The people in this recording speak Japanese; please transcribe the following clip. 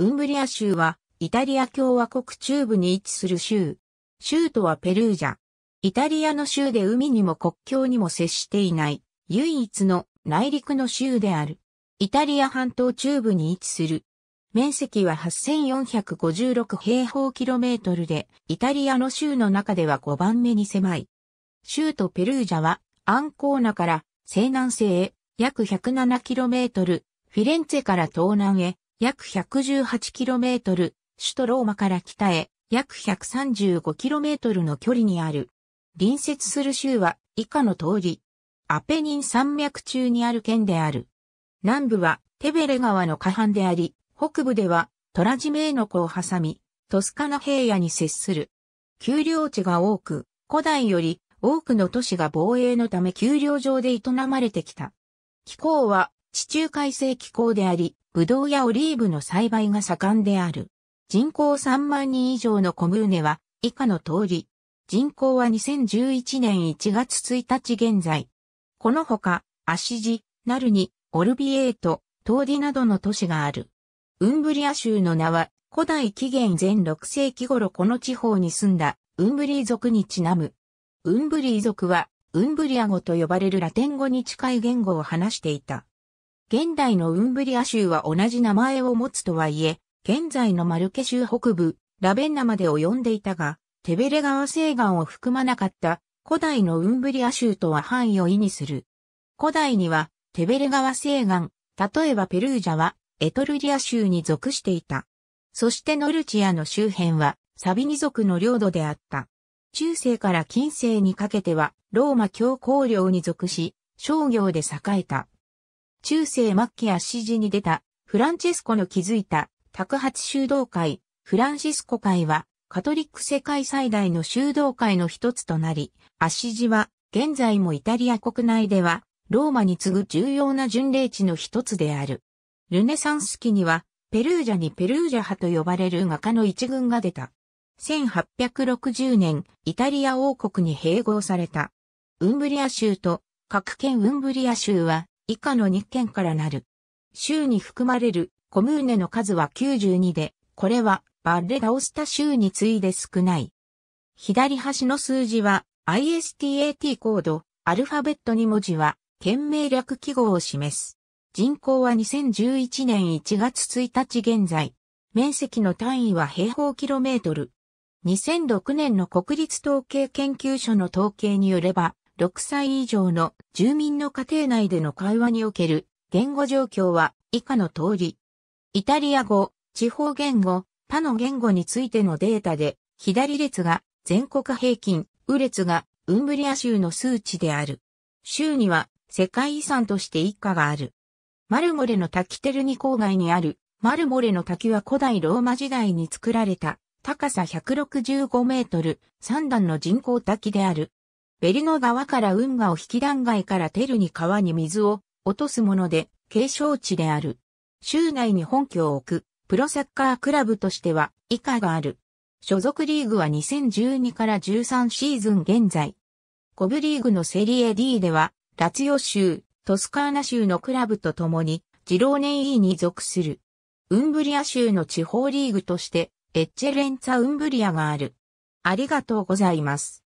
ウンブリア州は、イタリア共和国中部に位置する州。州都はペルージャ。イタリアの州で海にも国境にも接していない、唯一の内陸の州である。イタリア半島中部に位置する。面積は8456平方キロメートルで、イタリアの州の中では5番目に狭い。州都ペルージャは、アンコーナから西南西へ約107キロメートル、フィレンツェから東南へ約 118km、首都ローマから北へ約 135km の距離にある。隣接する州は以下の通り。アペニン山脈中にある県である。南部はテベレ川の下半であり、北部ではトラジメーノ湖を挟み、トスカナ平野に接する。丘陵地が多く、古代より多くの都市が防衛のため丘陵上で営まれてきた。気候は地中海性気候であり、ブドウやオリーブの栽培が盛んである。人口3万人以上のコムーネは以下の通り。人口は2011年1月1日現在。このほか、アシジ、ナルニ、オルビエート、トーディなどの都市がある。ウンブリア州の名は古代紀元前6世紀頃この地方に住んだウンブリー族にちなむ。ウンブリー族はウンブリア語と呼ばれるラテン語に近い言語を話していた。現代のウンブリア州は同じ名前を持つとはいえ、現在のマルケ州北部、ラベンナまで及んでいたが、テベレ川西岸を含まなかった古代のウンブリア州とは範囲を意味する。古代にはテベレ川西岸、例えばペルージャはエトルリア州に属していた。そしてノルチアの周辺はサビニ族の領土であった。中世から近世にかけてはローマ教皇領に属し、商業で栄えた。中世末期圧シジに出たフランチェスコの築いた卓発修道会、フランシスコ会はカトリック世界最大の修道会の一つとなり、圧シジは現在もイタリア国内ではローマに次ぐ重要な巡礼地の一つである。ルネサンス期にはペルージャにペルージャ派と呼ばれる画家の一群が出た。1860年、イタリア王国に併合された。ウンブリア州と各県ウンブリア州は以下の2県からなる。州に含まれるコムーネの数は92で、これはバッレ・ラオスタ州に次いで少ない。左端の数字は ISTAT コード、アルファベット2文字は、県名略記号を示す。人口は2011年1月1日現在。面積の単位は平方キロメートル。2006年の国立統計研究所の統計によれば、6歳以上の住民の家庭内での会話における言語状況は以下の通り。イタリア語、地方言語、他の言語についてのデータで、左列が全国平均、右列がウンブリア州の数値である。州には世界遺産として一家がある。マルモレの滝テルニ郊外にある、マルモレの滝は古代ローマ時代に作られた、高さ165メートル、3段の人工滝である。ベリの側から運河を引き断崖からテルに川に水を落とすもので、継承地である。州内に本拠を置く、プロサッカークラブとしては、以下がある。所属リーグは2012から13シーズン現在。コブリーグのセリエ D では、ラツヨ州、トスカーナ州のクラブと共に、ジローネ E に属する。ウンブリア州の地方リーグとして、エッチェレンツァ・ウンブリアがある。ありがとうございます。